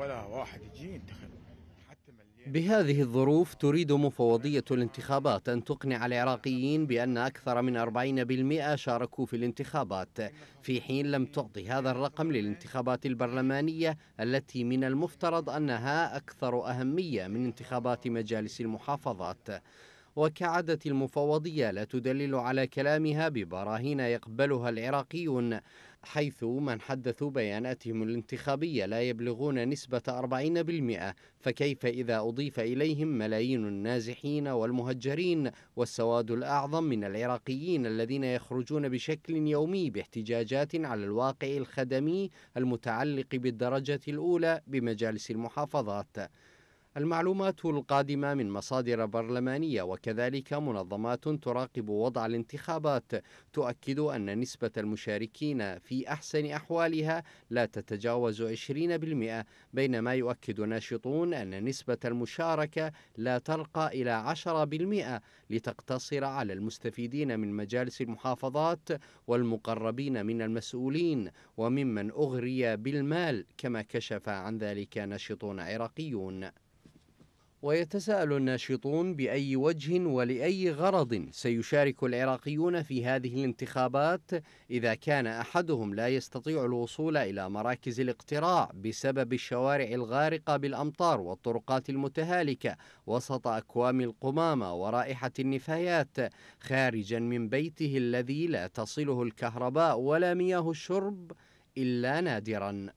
ولا واحد يجي ينتخب بهذه الظروف تريد مفوضية الانتخابات أن تقنع العراقيين بأن أكثر من 40% شاركوا في الانتخابات في حين لم تعطي هذا الرقم للانتخابات البرلمانية التي من المفترض أنها أكثر أهمية من انتخابات مجالس المحافظات وكعادة المفوضية لا تدلل على كلامها ببراهين يقبلها العراقيون حيث من حدثوا بياناتهم الانتخابية لا يبلغون نسبة 40% فكيف إذا أضيف إليهم ملايين النازحين والمهجرين والسواد الأعظم من العراقيين الذين يخرجون بشكل يومي باحتجاجات على الواقع الخدمي المتعلق بالدرجة الأولى بمجالس المحافظات المعلومات القادمة من مصادر برلمانية وكذلك منظمات تراقب وضع الانتخابات تؤكد أن نسبة المشاركين في أحسن أحوالها لا تتجاوز 20% بينما يؤكد ناشطون أن نسبة المشاركة لا ترقى إلى 10% لتقتصر على المستفيدين من مجالس المحافظات والمقربين من المسؤولين وممن أغري بالمال كما كشف عن ذلك ناشطون عراقيون ويتساءل الناشطون بأي وجه ولأي غرض سيشارك العراقيون في هذه الانتخابات إذا كان أحدهم لا يستطيع الوصول إلى مراكز الاقتراع بسبب الشوارع الغارقة بالأمطار والطرقات المتهالكة وسط أكوام القمامة ورائحة النفايات خارجا من بيته الذي لا تصله الكهرباء ولا مياه الشرب إلا نادراً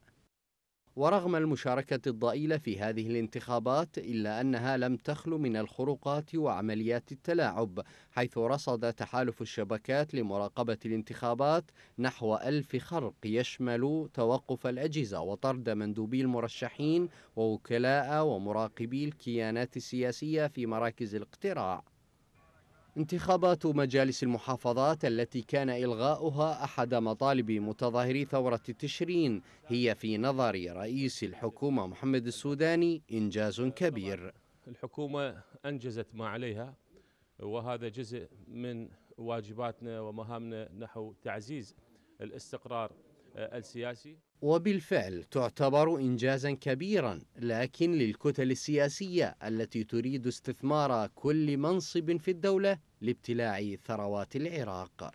ورغم المشاركة الضئيلة في هذه الانتخابات إلا أنها لم تخلو من الخروقات وعمليات التلاعب حيث رصد تحالف الشبكات لمراقبة الانتخابات نحو ألف خرق يشمل توقف الأجهزة وطرد مندوبي المرشحين ووكلاء ومراقبي الكيانات السياسية في مراكز الاقتراع انتخابات مجالس المحافظات التي كان إلغاؤها أحد مطالب متظاهري ثورة تشرين هي في نظر رئيس الحكومة محمد السوداني إنجاز كبير الحكومة أنجزت ما عليها وهذا جزء من واجباتنا ومهامنا نحو تعزيز الاستقرار السياسي وبالفعل تعتبر إنجازا كبيرا لكن للكتل السياسية التي تريد استثمار كل منصب في الدولة لابتلاع ثروات العراق